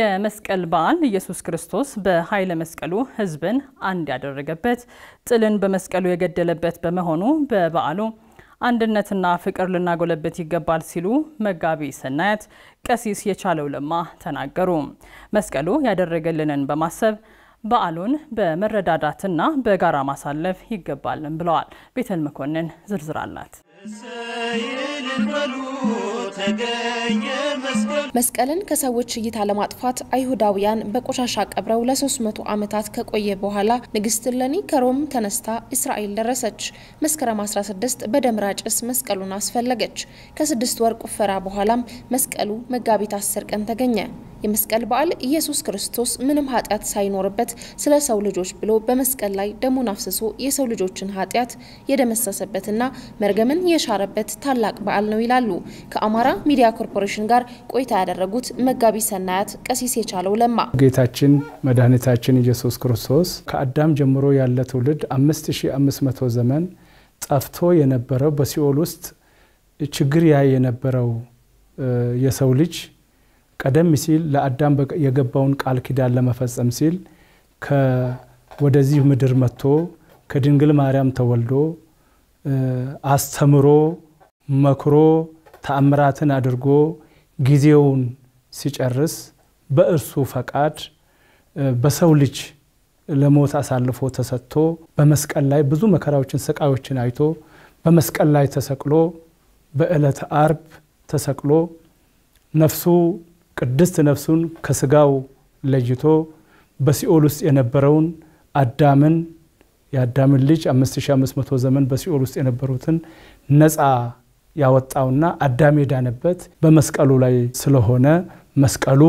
የመስቀል በዓል ኢየሱስ ክርስቶስ በኃይለ መስቀሉ ሕዝብን አንድ ያደረገበት ጥልን በመስቀሉ የገደለበት በመሆኑ በበዓሉ አንድነትና ፍቅር ልናጎለበት ይገባል ሲሉ መጋቢ ሰናያት ቀሲስ የቻለው ለማ ተናገሩ። መስቀሉ ያደረገልንን በማሰብ በዓሉን በመረዳዳትና በጋራ ማሳለፍ ይገባልን ብለዋል። ቤተል መኮንን ዝርዝር አላት። መስቀልን ከሰዎች እይታ ለማጥፋት አይሁዳውያን በቆሻሻ ቀብረው ለ300 ዓመታት ከቆየ በኋላ ንግስት እሌኒ ከሮም ተነስታ እስራኤል ደረሰች። መስከረም 16 በደምራ ጭስ መስቀሉን አስፈለገች። ከስድስት ወር ቁፈራ በኋላም መስቀሉ መጋቢት 10 ቀን ተገኘ። የመስቀል በዓል ኢየሱስ ክርስቶስ ምንም ኃጢአት ሳይኖርበት ስለ ሰው ልጆች ብሎ በመስቀል ላይ ደሙን አፍስሶ የሰው ልጆችን ኃጢአት የደመሰሰበትና መርገምን የሻረበት ታላቅ በዓል ነው ይላሉ ከአማራ ሚዲያ ኮርፖሬሽን ጋር ቆይታ ያደረጉት መጋቢ ሰናያት ቀሲስ የቻለው ለማ። ጌታችን መድኃኒታችን ኢየሱስ ክርስቶስ ከአዳም ጀምሮ ያለ ትውልድ 5500 ዘመን ጠፍቶ የነበረው በሲኦል ውስጥ ችግር ያ የነበረው የሰው ልጅ ቀደም ሲል ለአዳም የገባውን ቃል ኪዳን ለመፈጸም ሲል ወደዚህ ምድር መጥቶ ከድንግል ማርያም ተወልዶ አስተምሮ መክሮ ተአምራትን አድርጎ ጊዜውን ሲጨርስ በእርሱ ፈቃድ በሰው ልጅ ለሞት አሳልፎ ተሰጥቶ በመስቀል ላይ ብዙ መከራዎችን፣ ስቃዮችን አይቶ በመስቀል ላይ ተሰቅሎ በዕለተ አርብ ተሰቅሎ ነፍሱ ቅድስት ነፍሱን ከስጋው ለይቶ በሲኦል ውስጥ የነበረውን አዳምን የአዳምን ልጅ 5500 ዘመን በሲኦል ውስጥ የነበሩትን ነፃ ያወጣውና አዳም የዳነበት በመስቀሉ ላይ ስለሆነ መስቀሉ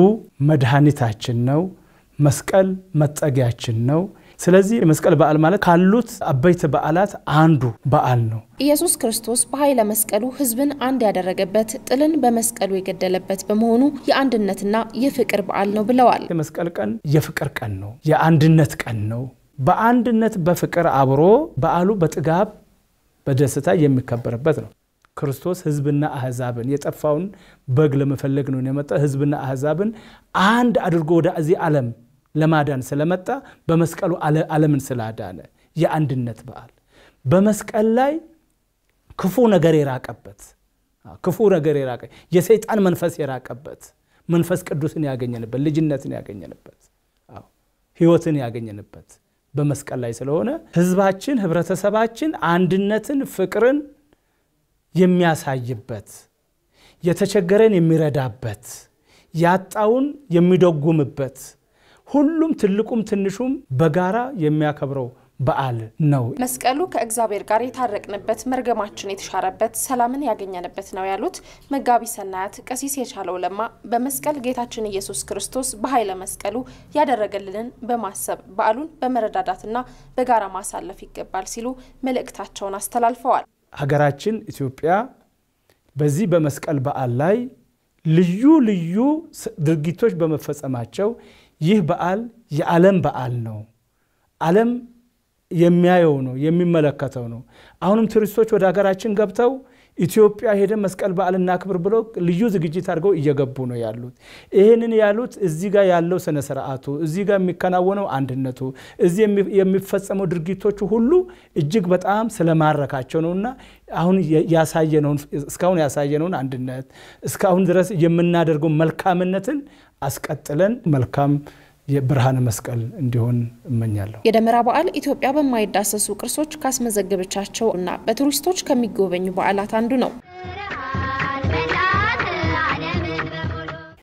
መድኃኒታችን ነው። መስቀል መጠጊያችን ነው። ስለዚህ የመስቀል በዓል ማለት ካሉት አበይት በዓላት አንዱ በዓል ነው። ኢየሱስ ክርስቶስ በኃይለ መስቀሉ ህዝብን አንድ ያደረገበት፣ ጥልን በመስቀሉ የገደለበት በመሆኑ የአንድነትና የፍቅር በዓል ነው ብለዋል። የመስቀል ቀን የፍቅር ቀን ነው፣ የአንድነት ቀን ነው። በአንድነት በፍቅር አብሮ በዓሉ በጥጋብ በደስታ የሚከበርበት ነው። ክርስቶስ ህዝብና አህዛብን የጠፋውን በግ ለመፈለግ ነው የመጣ። ህዝብና አህዛብን አንድ አድርጎ ወደዚህ ዓለም ለማዳን ስለመጣ በመስቀሉ ዓለምን ስላዳነ የአንድነት በዓል በመስቀል ላይ ክፉ ነገር የራቀበት ክፉ ነገር የራቀ የሰይጣን መንፈስ የራቀበት መንፈስ ቅዱስን ያገኘንበት ልጅነትን ያገኘንበት ህይወትን ያገኘንበት በመስቀል ላይ ስለሆነ ህዝባችን፣ ህብረተሰባችን አንድነትን፣ ፍቅርን የሚያሳይበት የተቸገረን የሚረዳበት ያጣውን የሚደጉምበት ሁሉም ትልቁም ትንሹም በጋራ የሚያከብረው በዓል ነው። መስቀሉ ከእግዚአብሔር ጋር የታረቅንበት፣ መርገማችን የተሻረበት፣ ሰላምን ያገኘንበት ነው ያሉት መጋቢ ሰናያት ቀሲስ የቻለው ለማ በመስቀል ጌታችን ኢየሱስ ክርስቶስ በኃይለ መስቀሉ ያደረገልንን በማሰብ በዓሉን በመረዳዳትና በጋራ ማሳለፍ ይገባል ሲሉ መልእክታቸውን አስተላልፈዋል። ሀገራችን ኢትዮጵያ በዚህ በመስቀል በዓል ላይ ልዩ ልዩ ድርጊቶች በመፈጸማቸው ይህ በዓል የዓለም በዓል ነው። ዓለም የሚያየው ነው፣ የሚመለከተው ነው። አሁንም ቱሪስቶች ወደ ሀገራችን ገብተው ኢትዮጵያ ሄደን መስቀል በዓል እናክብር ብሎ ልዩ ዝግጅት አድርገው እየገቡ ነው ያሉት። ይህንን ያሉት እዚህ ጋር ያለው ስነ ስርዓቱ፣ እዚህ ጋር የሚከናወነው አንድነቱ፣ እዚህ የሚፈጸመው ድርጊቶቹ ሁሉ እጅግ በጣም ስለማረካቸው ነውና አሁን ያሳየነውን እስካሁን ያሳየነውን አንድነት እስካሁን ድረስ የምናደርገው መልካምነትን አስቀጥለን መልካም የብርሃነ መስቀል እንዲሆን እመኛለሁ። የደመራ በዓል ኢትዮጵያ በማይዳሰሱ ቅርሶች ካስመዘገበቻቸው እና በቱሪስቶች ከሚጎበኙ በዓላት አንዱ ነው።